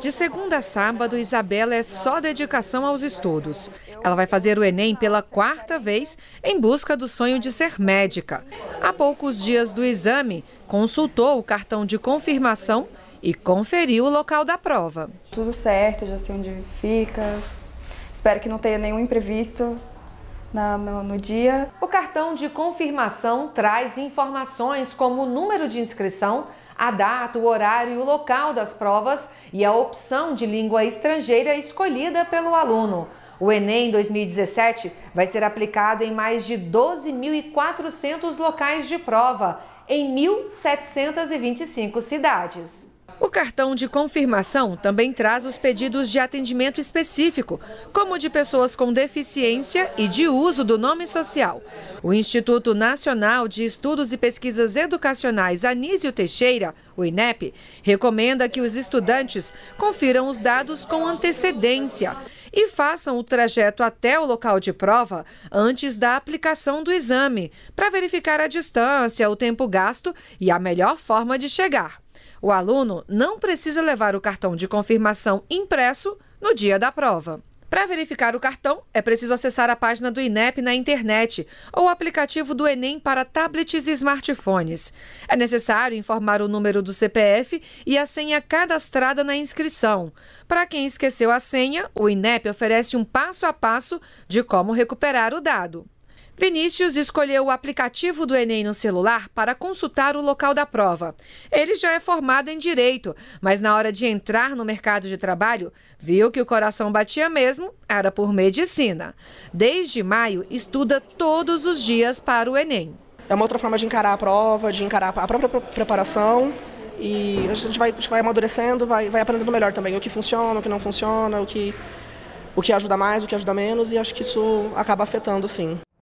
De segunda a sábado, Isabela é só dedicação aos estudos. Ela vai fazer o Enem pela quarta vez em busca do sonho de ser médica. Há poucos dias do exame, consultou o cartão de confirmação e conferiu o local da prova. Tudo certo, já sei onde fica. Espero que não tenha nenhum imprevisto na, no, no, dia. O cartão de confirmação traz informações como o número de inscrição, a data, o horário e o local das provas e a opção de língua estrangeira escolhida pelo aluno. O Enem 2017 vai ser aplicado em mais de 12.400 locais de prova, em 1.725 cidades. O cartão de confirmação também traz os pedidos de atendimento específico, como de pessoas com deficiência e de uso do nome social. O Instituto Nacional de Estudos e Pesquisas Educacionais Anísio Teixeira, o INEP, recomenda que os estudantes confiram os dados com antecedência e façam o trajeto até o local de prova antes da aplicação do exame, para verificar a distância, o tempo gasto e a melhor forma de chegar. O aluno não precisa levar o cartão de confirmação impresso no dia da prova. Para verificar o cartão, é preciso acessar a página do INEP na internet ou o aplicativo do Enem para tablets e smartphones. É necessário informar o número do CPF e a senha cadastrada na inscrição. Para quem esqueceu a senha, o INEP oferece um passo a passo de como recuperar o dado. Vinícius escolheu o aplicativo do Enem no celular para consultar o local da prova. Ele já é formado em direito, mas na hora de entrar no mercado de trabalho, viu que o coração batia mesmo, era por medicina. Desde maio, estuda todos os dias para o Enem. É uma outra forma de encarar a prova, de encarar a própria preparação. E a gente vai, vai amadurecendo, vai, vai aprendendo melhor também o que funciona, o que não funciona, o que, o que ajuda mais, o que ajuda menos, e acho que isso acaba afetando, sim.